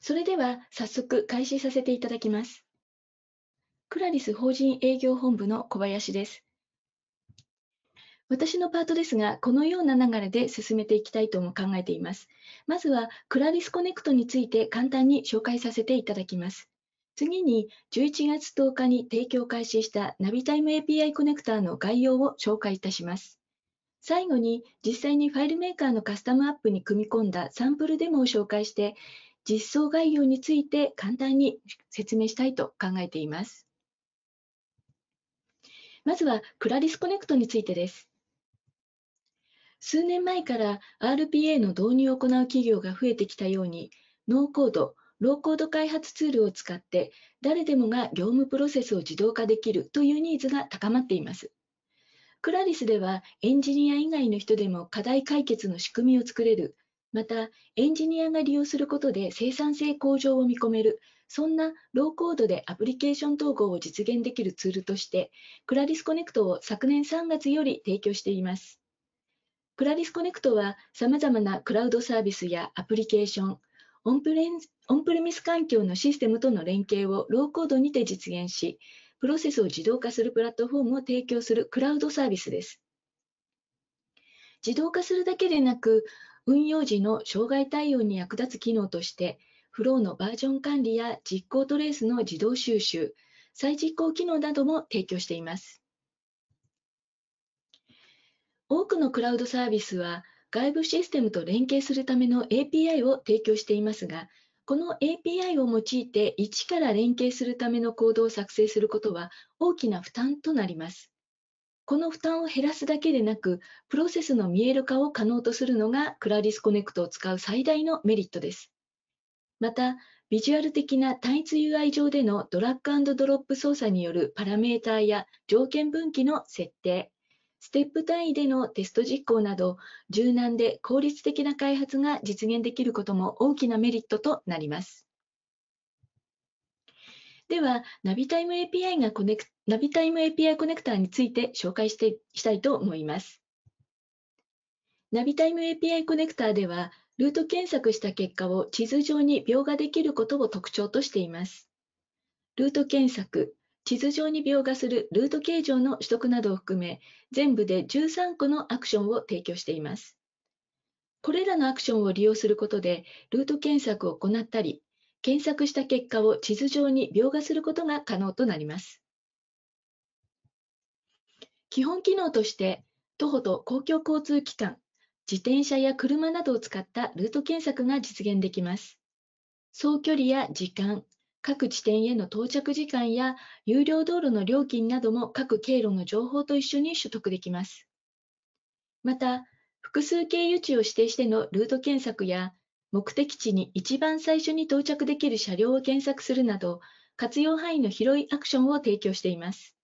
それでは早速開始させていただきます。クラリス法人営業本部の小林です。私のパートですが、このような流れで進めていきたいとも考えています。まずは、クラリスコネクトについて簡単に紹介させていただきます。次に、11月10日に提供開始したナビタイム API コネクターの概要を紹介いたします。最後に実際にファイルメーカーのカスタムアップに組み込んだサンプルデモを紹介して実装概要について簡単に説明したいと考えています。まずはクラリスコネクトについてです。数年前から RPA の導入を行う企業が増えてきたように、ノーコード、ローコード開発ツールを使って誰でもが業務プロセスを自動化できるというニーズが高まっています。クラリスではエンジニア以外の人でも課題解決の仕組みを作れるまた、エンジニアが利用することで生産性向上を見込める、そんなローコードでアプリケーション統合を実現できるツールとして、クラリスコネクトを昨年3月より提供しています。クラリスコネクトは、様々なクラウドサービスやアプリケーション、オンプレオンプレミス環境のシステムとの連携をローコードにて実現し、プロセスを自動化するプラットフォームを提供するクラウドサービスです。自動化するだけでなく、運用時の障害対応に役立つ機能として、フローのバージョン管理や実行トレースの自動収集、再実行機能なども提供しています。多くのクラウドサービスは、外部システムと連携するための API を提供していますが、この API を用いて一から連携するためのコードを作成することは大きな負担となります。この負担を減らすだけでなく、プロセスの見える化を可能とするのがクラリスコネクトを使う最大のメリットです。また、ビジュアル的な単一 UI 上でのドラッグドロップ操作によるパラメーターや条件分岐の設定、ステップ単位でのテスト実行など、柔軟で効率的な開発が実現できることも大きなメリットとなります。では、ナビタイム API がコネク、ナビタイム API コネクターについて紹介してしたいと思います。ナビタイム API コネクターでは、ルート検索した結果を地図上に描画できることを特徴としています。ルート検索、地図上に描画するルート形状の取得などを含め、全部で13個のアクションを提供しています。これらのアクションを利用することで、ルート検索を行ったり、検索した結果を地図上に描画することが可能となります。基本機能として、徒歩と公共交通機関、自転車や車などを使ったルート検索が実現できます。総距離や時間、各地点への到着時間や有料道路の料金なども各経路の情報と一緒に取得できます。また、複数経由地を指定してのルート検索や目的地に一番最初に到着できる車両を検索するなど、活用範囲の広いアクションを提供しています。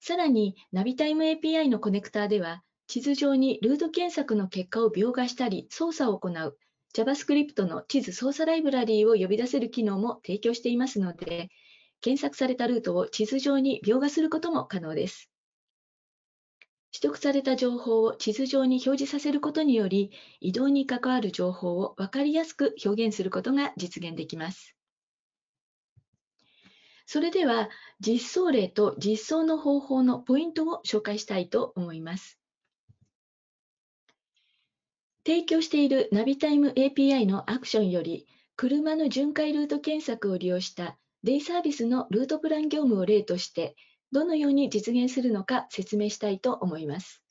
さらに、ナビタイム API のコネクターでは、地図上にルート検索の結果を描画したり操作を行う JavaScript の地図操作ライブラリーを呼び出せる機能も提供していますので、検索されたルートを地図上に描画することも可能です。取得された情報を地図上に表示させることにより、移動に関わる情報を分かりやすく表現することが実現できます。それでは、実装例と実装の方法のポイントを紹介したいと思います。提供しているナビタイム API のアクションより、車の巡回ルート検索を利用したデイサービスのルートプラン業務を例として、どのように実現するのか説明したいと思います。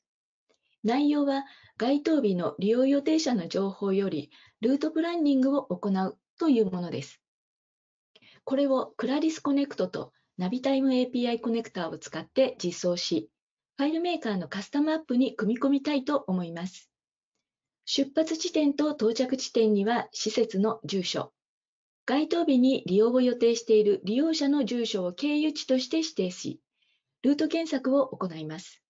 内容は該当日の利用予定者の情報よりルートプランニングを行うというものです。これをクラリスコネクトとナビタイム API コネクターを使って実装し、ファイルメーカーのカスタムアップに組み込みたいと思います。出発地点と到着地点には施設の住所、該当日に利用を予定している利用者の住所を経由地として指定し、ルート検索を行います。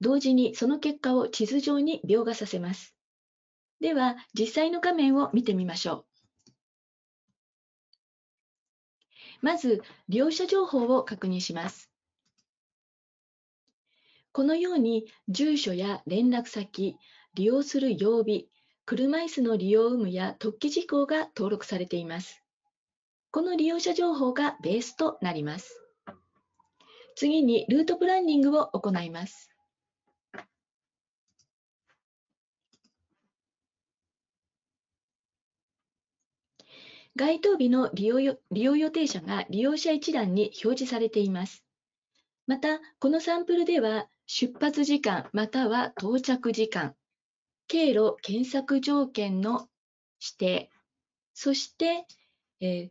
同時にその結果を地図上に描画させます。では、実際の画面を見てみましょう。まず、利用者情報を確認します。このように、住所や連絡先、利用する曜日、車椅子の利用有無や特記事項が登録されています。この利用者情報がベースとなります。次にルートプランニングを行います。該当日の利用利用予定者が利用者一覧に表示されています。また、このサンプルでは、出発時間または到着時間、経路検索条件の指定、そして、えー、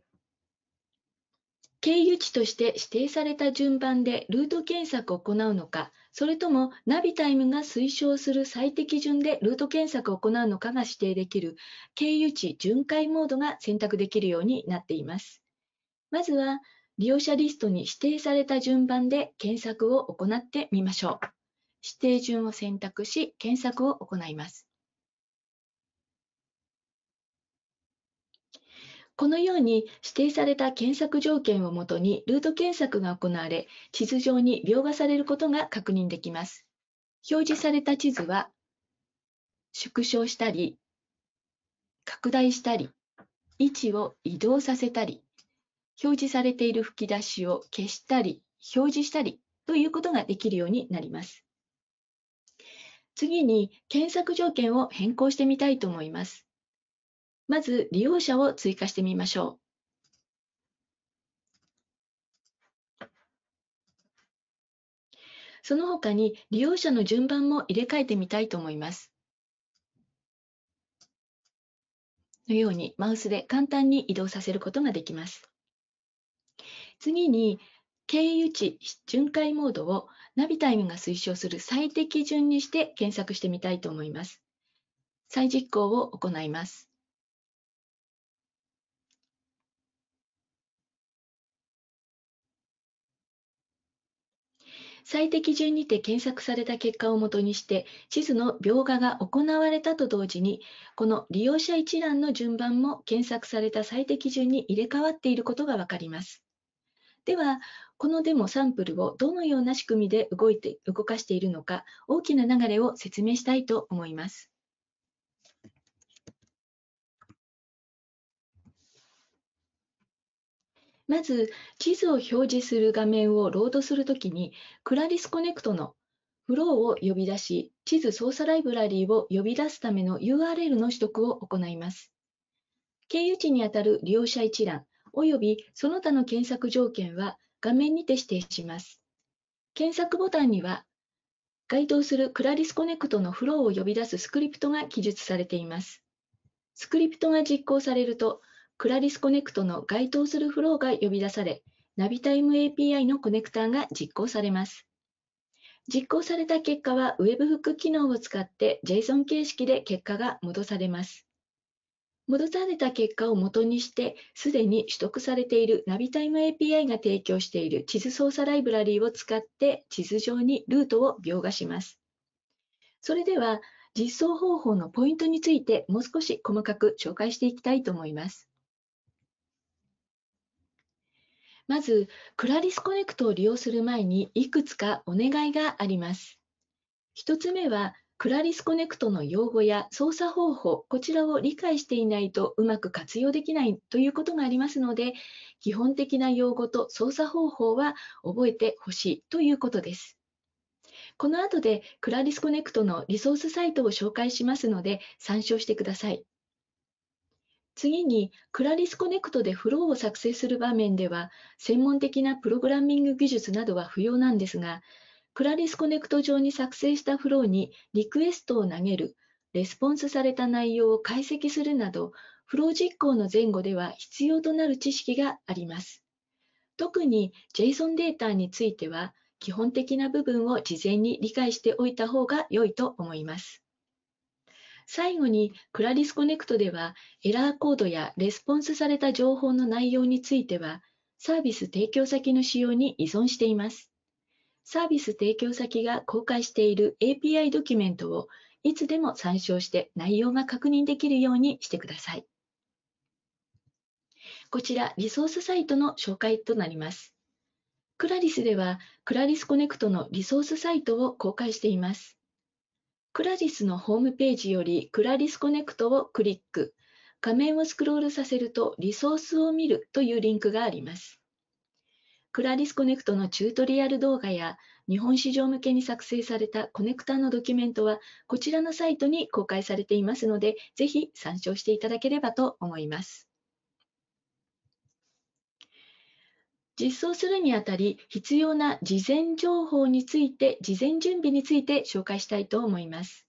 経由地として指定された順番でルート検索を行うのか、それともナビタイムが推奨する最適順でルート検索を行うのかが指定できる経由地巡回モードが選択できるようになっています。まずは利用者リストに指定された順番で検索を行ってみましょう。指定順を選択し、検索を行います。このように指定された検索条件をもとにルート検索が行われ、地図上に描画されることが確認できます。表示された地図は、縮小したり、拡大したり、位置を移動させたり、表示されている吹き出しを消したり、表示したりということができるようになります。次に検索条件を変更してみたいと思います。まず利用者を追加してみましょう。その他に利用者の順番も入れ替えてみたいと思います。のようにマウスで簡単に移動させることができます。次に経由地巡回モードをナビタイムが推奨する最適順にして検索してみたいと思います。再実行を行います。最適順にて検索された結果をもとにして地図の描画が行われたと同時にこの利用者一覧の順番も検索された最適順に入れ替わっていることが分かります。ではこのデモサンプルをどのような仕組みで動いて動かしているのか大きな流れを説明したいと思います。まず、地図を表示する画面をロードするときに、クラリスコネクトのフローを呼び出し、地図操作ライブラリーを呼び出すための URL の取得を行います。経由地にあたる利用者一覧、及びその他の検索条件は画面にて指定します。検索ボタンには、該当するクラリスコネクトのフローを呼び出すスクリプトが記述されています。スクリプトが実行されると、クラリスコネクトの該当するフローが呼び出され、ナビタイム API のコネクターが実行されます。実行された結果は Webhook 機能を使って JSON 形式で結果が戻されます。戻された結果を元にして、すでに取得されているナビタイム API が提供している地図操作ライブラリーを使って地図上にルートを描画します。それでは実装方法のポイントについてもう少し細かく紹介していきたいと思います。まず、クラリスコネクトを利用する前にいくつかお願いがあります。1つ目は、クラリスコネクトの用語や操作方法、こちらを理解していないとうまく活用できないということがありますので、基本的な用語と操作方法は覚えてほしいということです。この後でクラリスコネクトのリソースサイトを紹介しますので参照してください。次に、クラリスコネクトでフローを作成する場面では、専門的なプログラミング技術などは不要なんですが、クラリスコネクト上に作成したフローにリクエストを投げる、レスポンスされた内容を解析するなど、フロー実行の前後では必要となる知識があります。特に JSON データについては、基本的な部分を事前に理解しておいた方が良いと思います。最後に、クラリスコネクトでは、エラーコードやレスポンスされた情報の内容については、サービス提供先の仕様に依存しています。サービス提供先が公開している API ドキュメントをいつでも参照して内容が確認できるようにしてください。こちら、リソースサイトの紹介となります。クラリスでは、クラリスコネクトのリソースサイトを公開しています。クラリスのホームページよりクラリスコネクトをクリック。画面をスクロールさせるとリソースを見るというリンクがあります。クラリスコネクトのチュートリアル動画や日本市場向けに作成されたコネクタのドキュメントはこちらのサイトに公開されていますので、ぜひ参照していただければと思います。実装するにあたり必要な事前情報について、事前準備について紹介したいと思います。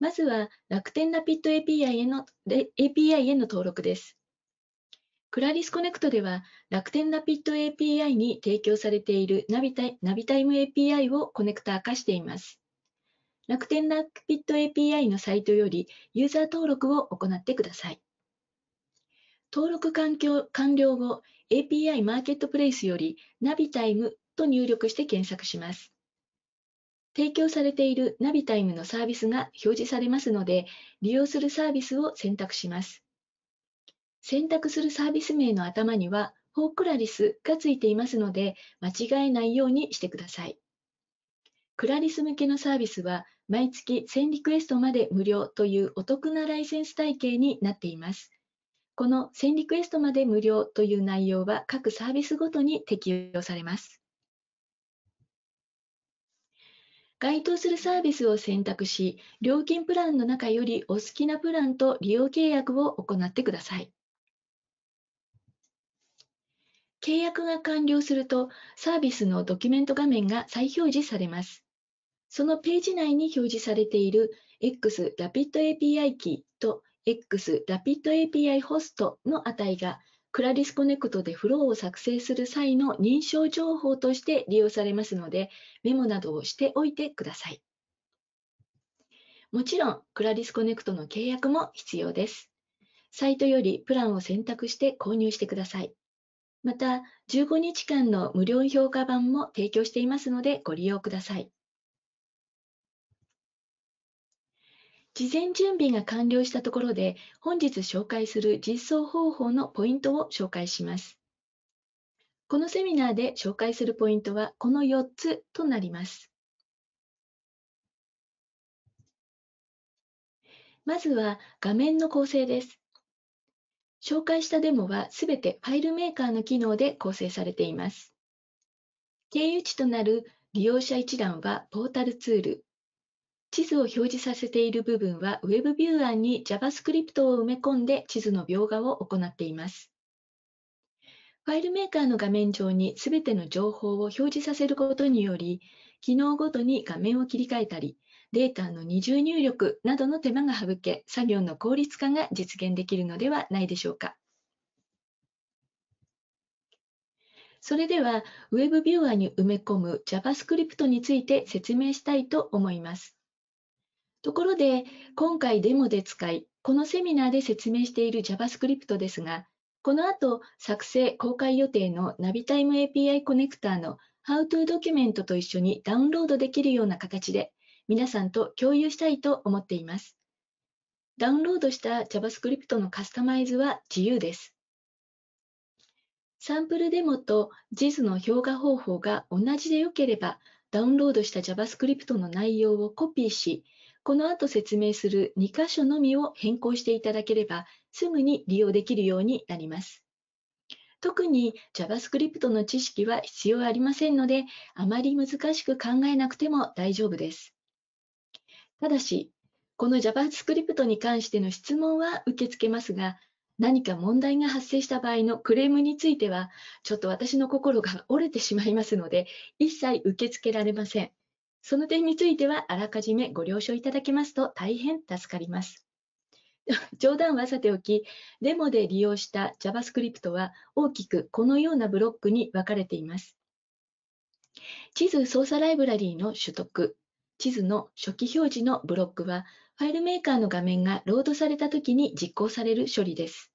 まずは楽天ラピッド API への API への登録です。クラリスコネクトでは楽天ラピッド API に提供されているナビタイナビタイム API をコネクター化しています。楽天ラピッド API のサイトよりユーザー登録を行ってください。登録完了後、API マーケットプレイスよりナビタイムと入力して検索します。提供されているナビタイムのサービスが表示されますので、利用するサービスを選択します。選択するサービス名の頭には、ホークラリスがついていますので、間違えないようにしてください。クラリス向けのサービスは、毎月1000リクエストまで無料というお得なライセンス体系になっています。この1000リクエストまで無料という内容は各サービスごとに適用されます。該当するサービスを選択し、料金プランの中よりお好きなプランと利用契約を行ってください。契約が完了すると、サービスのドキュメント画面が再表示されます。そのページ内に表示されている X a p ッ d API キーと X ラピッド API ホストの値がクラリスコネクトでフローを作成する際の認証情報として利用されますので、メモなどをしておいてください。もちろん、クラリスコネクトの契約も必要です。サイトよりプランを選択して購入してください。また、15日間の無料評価版も提供していますのでご利用ください。事前準備が完了したところで、本日紹介する実装方法のポイントを紹介します。このセミナーで紹介するポイントはこの4つとなります。まずは画面の構成です。紹介したデモはすべてファイルメーカーの機能で構成されています。経由地となる利用者一覧はポータルツール、地図を表示させている部分は Web ビューアーに JavaScript を埋め込んで地図の描画を行っています。ファイルメーカーの画面上にすべての情報を表示させることにより、機能ごとに画面を切り替えたり、データの二重入力などの手間が省け、作業の効率化が実現できるのではないでしょうか。それでは Web ビューアーに埋め込む JavaScript について説明したいと思います。ところで、今回デモで使い、このセミナーで説明している JavaScript ですが、この後作成公開予定の NaviTime API コネクターの HowTo ドキュメントと一緒にダウンロードできるような形で皆さんと共有したいと思っています。ダウンロードした JavaScript のカスタマイズは自由です。サンプルデモと JIS の評価方法が同じで良ければ、ダウンロードした JavaScript の内容をコピーし、この後説明する2箇所のみを変更していただければ、すぐに利用できるようになります。特に JavaScript の知識は必要ありませんので、あまり難しく考えなくても大丈夫です。ただし、この JavaScript に関しての質問は受け付けますが、何か問題が発生した場合のクレームについては、ちょっと私の心が折れてしまいますので、一切受け付けられません。その点についてはあらかじめご了承いただけますと大変助かります。冗談はさておき、デモで利用した JavaScript は大きくこのようなブロックに分かれています。地図操作ライブラリーの取得、地図の初期表示のブロックは、ファイルメーカーの画面がロードされた時に実行される処理です。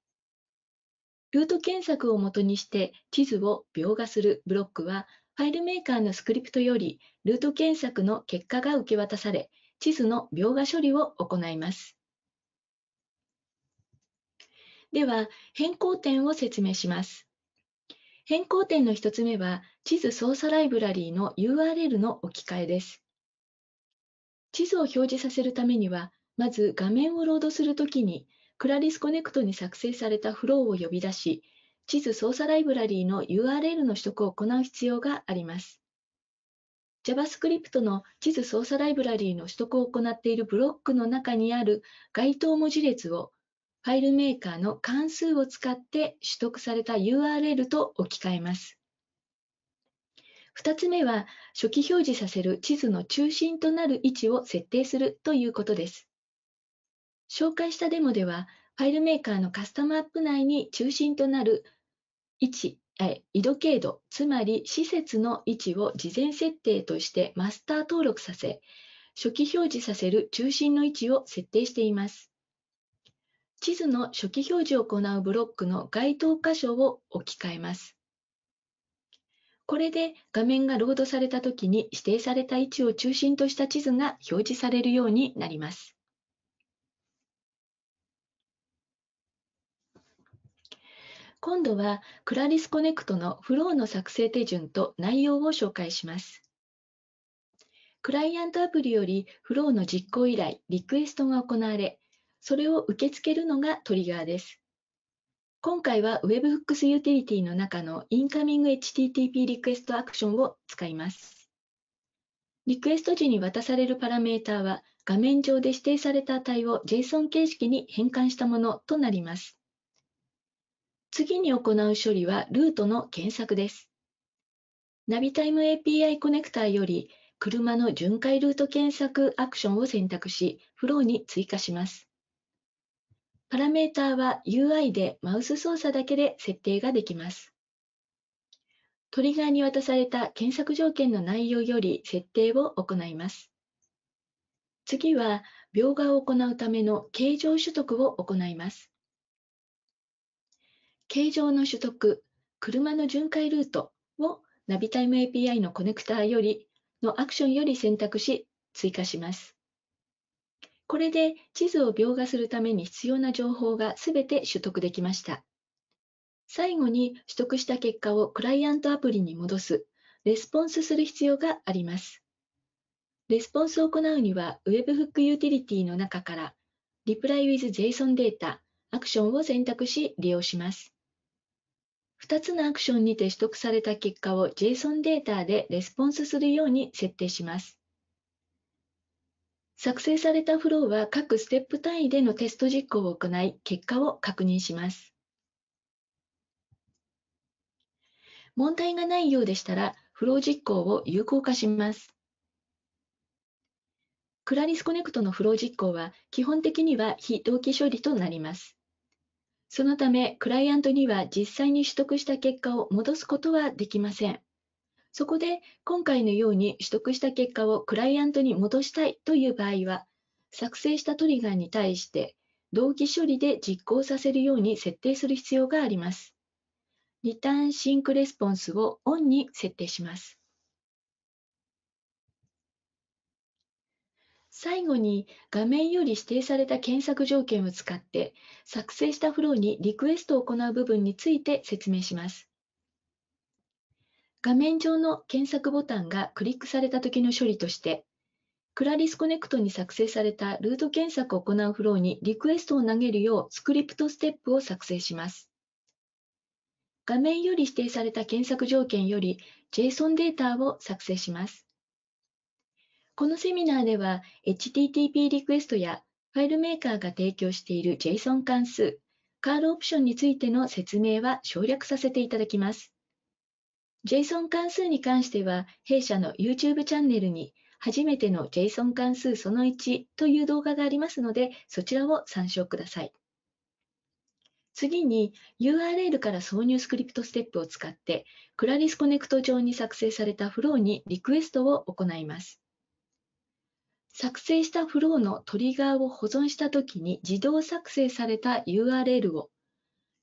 ルート検索をもとにして地図を描画するブロックは、ファイルメーカーのスクリプトよりルート検索の結果が受け渡され、地図の描画処理を行います。では、変更点を説明します。変更点の1つ目は、地図操作ライブラリーの URL の置き換えです。地図を表示させるためには、まず画面をロードするときに、クラリスコネクトに作成されたフローを呼び出し、地図操作ライブラリーの URL の取得を行う必要があります。JavaScript の地図操作ライブラリーの取得を行っているブロックの中にある該当文字列をファイルメーカーの関数を使って取得された URL と置き換えます。2つ目は、初期表示させる地図の中心となる位置を設定するということです。紹介したデモでは、ファイルメーカーのカスタムアップ内に中心となる位置、え緯度経度、つまり施設の位置を事前設定としてマスター登録させ、初期表示させる中心の位置を設定しています。地図の初期表示を行うブロックの該当箇所を置き換えます。これで画面がロードされた時に指定された位置を中心とした地図が表示されるようになります。今度はクラリスコネクトのフローの作成手順と内容を紹介します。クライアントアプリよりフローの実行依頼、リクエストが行われ、それを受け付けるのがトリガーです。今回は Webhooks ユーティリティの中のインカミング HTTP リクエストアクションを使います。リクエスト時に渡されるパラメータは画面上で指定された値を JSON 形式に変換したものとなります。次に行う処理はルートの検索です。ナビタイム API コネクタより車の巡回ルート検索アクションを選択し、フローに追加します。パラメーターは UI でマウス操作だけで設定ができます。トリガーに渡された検索条件の内容より設定を行います。次は、描画を行うための形状取得を行います。形状の取得、車の巡回ルートをナビタイム API のコネクターよりのアクションより選択し追加します。これで地図を描画するために必要な情報がすべて取得できました。最後に取得した結果をクライアントアプリに戻す、レスポンスする必要があります。レスポンスを行うには Webhook ユーティリティの中から Reply with JSON データ、アクションを選択し利用します。2つのアクションにて取得された結果を JSON データでレスポンスするように設定します。作成されたフローは各ステップ単位でのテスト実行を行い、結果を確認します。問題がないようでしたら、フロー実行を有効化します。クラリスコネクトのフロー実行は、基本的には非同期処理となります。そのため、クライアントには実際に取得した結果を戻すことはできません。そこで、今回のように取得した結果をクライアントに戻したいという場合は、作成したトリガーに対して同期処理で実行させるように設定する必要があります。リターンシンクレスポンスをオンに設定します。最後に画面より指定された検索条件を使って作成したフローにリクエストを行う部分について説明します。画面上の検索ボタンがクリックされた時の処理としてクラリスコネクトに作成されたルート検索を行うフローにリクエストを投げるようスクリプトステップを作成します。画面より指定された検索条件より JSON データを作成します。このセミナーでは HTTP リクエストやファイルメーカーが提供している JSON 関数、カードオプションについての説明は省略させていただきます。JSON 関数に関しては、弊社の YouTube チャンネルに初めての JSON 関数その1という動画がありますので、そちらを参照ください。次に URL から挿入スクリプトステップを使って、クラリスコネクト上に作成されたフローにリクエストを行います。作成したフローのトリガーを保存したときに自動作成された URL を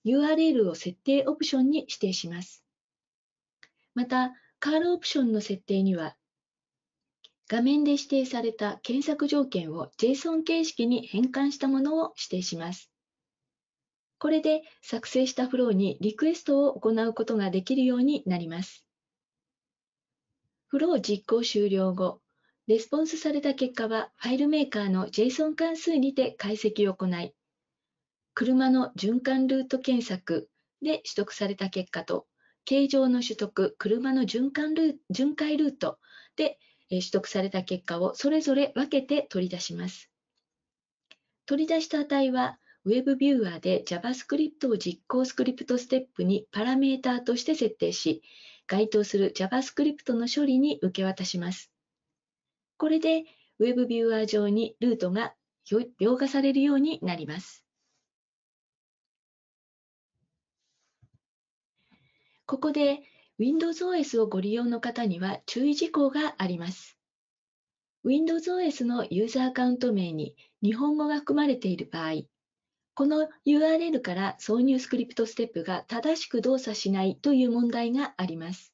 URL を設定オプションに指定します。また、カールオプションの設定には画面で指定された検索条件を JSON 形式に変換したものを指定します。これで作成したフローにリクエストを行うことができるようになります。フロー実行終了後、レスポンスされた結果は、ファイルメーカーの JSON 関数にて解析を行い、車の循環ルート検索で取得された結果と、形状の取得、車の循環ル巡回ルートで取得された結果をそれぞれ分けて取り出します。取り出した値は、Web ビューアーで JavaScript を実行スクリプトステップにパラメーターとして設定し、該当する JavaScript の処理に受け渡します。これで Web ビューアー上にルートが描画されるようになります。ここで WindowsOS をご利用の方には注意事項があります。WindowsOS のユーザーアカウント名に日本語が含まれている場合、この URL から挿入スクリプトステップが正しく動作しないという問題があります。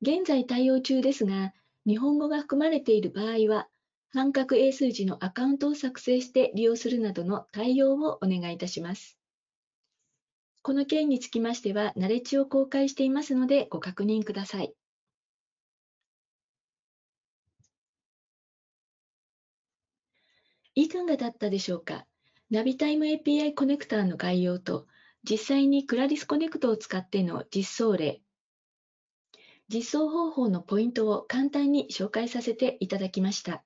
現在対応中ですが、日本語が含まれている場合は、半角英数字のアカウントを作成して利用するなどの対応をお願いいたします。この件につきましては、ナレッジを公開していますので、ご確認ください。いかがだったでしょうかナビタイム API コネクターの概要と、実際にクラリスコネクトを使っての実装例、実装方法のポイントを簡単に紹介させていただきました。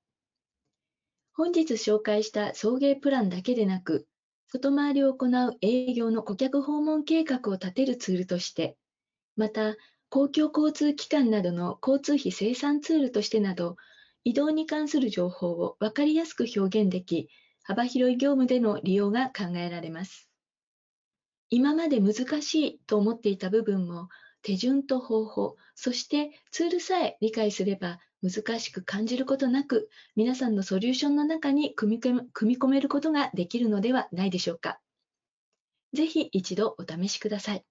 本日紹介した送迎プランだけでなく、外回りを行う営業の顧客訪問計画を立てるツールとして、また、公共交通機関などの交通費生産ツールとしてなど、移動に関する情報を分かりやすく表現でき、幅広い業務での利用が考えられます。今まで難しいと思っていた部分も、手順と方法、そしてツールさえ理解すれば難しく感じることなく、皆さんのソリューションの中に組み込めることができるのではないでしょうか。ぜひ一度お試しください。